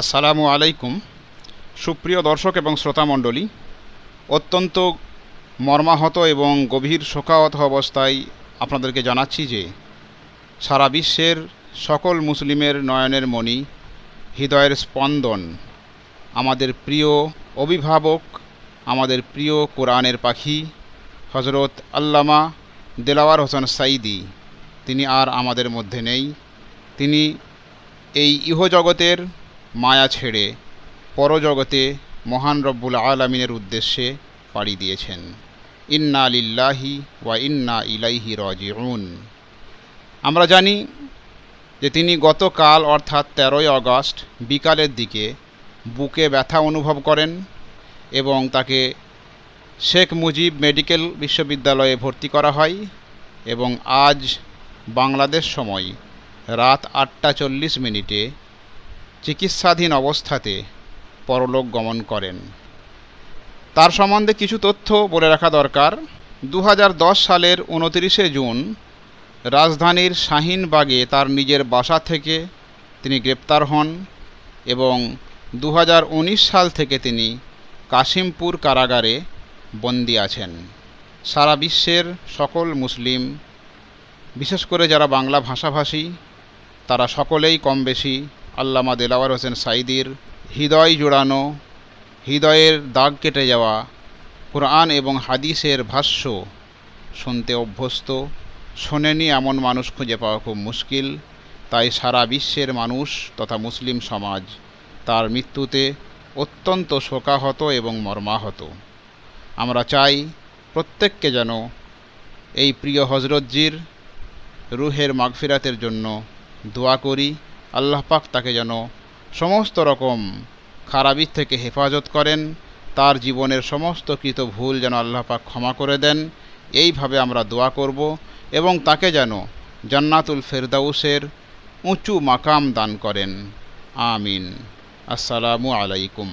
আসসালামু আলাইকুম সুপ্রিয় দর্শক এবং শ্রোতা মণ্ডলী অত্যন্ত মর্মাহত এবং গভীর শোকাহত অবস্থায় আপনাদেরকে জানাচ্ছি যে সারা বিশ্বের সকল মুসলিমের নয়নের মণি হৃদয়ের স্পন্দন আমাদের প্রিয় অভিভাবক আমাদের প্রিয় কোরআনের পাখি হজরত আল্লামা দেলাওয়ার হোসেন সাইদি তিনি আর আমাদের মধ্যে নেই তিনি এই ইহজগতের মায়া ছেড়ে পরজগতে মহান রব্বুল আলমিনের উদ্দেশ্যে পাড়ি দিয়েছেন ইন্না লিল্লাহি ওয়া ইন্না ইলাইহি রজিউন আমরা জানি যে তিনি গতকাল অর্থাৎ তেরোই অগস্ট বিকালের দিকে বুকে ব্যথা অনুভব করেন এবং তাকে শেখ মুজিব মেডিকেল বিশ্ববিদ্যালয়ে ভর্তি করা হয় এবং আজ বাংলাদেশ সময় রাত আটটা চল্লিশ মিনিটে চিকিৎসাধীন অবস্থাতে পরলোক গমন করেন তার সম্বন্ধে কিছু তথ্য বলে রাখা দরকার দু সালের উনত্রিশে জুন রাজধানীর শাহিনবাগে তার নিজের বাসা থেকে তিনি গ্রেপ্তার হন এবং দু সাল থেকে তিনি কাশিমপুর কারাগারে বন্দী আছেন সারা বিশ্বের সকল মুসলিম বিশেষ করে যারা বাংলা ভাষাভাষী তারা সকলেই কম বেশি আল্লামা দেলাওয়ার হোসেন সাইদির হৃদয় জোড়ানো হৃদয়ের দাগ কেটে যাওয়া কোরআন এবং হাদিসের ভাষ্য শুনতে অভ্যস্ত শোনেনি এমন মানুষ খুঁজে পাওয়া খুব মুশকিল তাই সারা বিশ্বের মানুষ তথা মুসলিম সমাজ তার মৃত্যুতে অত্যন্ত শোকাহত এবং মর্মাহত আমরা চাই প্রত্যেককে যেন এই প্রিয় হজরতজির রুহের মাগফিরাতের জন্য দোয়া করি আল্লাহ পাক তাকে যেন সমস্ত রকম খারাপির থেকে হেফাজত করেন তার জীবনের সমস্ত কৃত ভুল যেন আল্লাহ পাক ক্ষমা করে দেন এইভাবে আমরা দোয়া করব এবং তাকে যেন জান্নাতুল ফেরদাউসের উঁচু মাকাম দান করেন আমিন আসসালামু আলাইকুম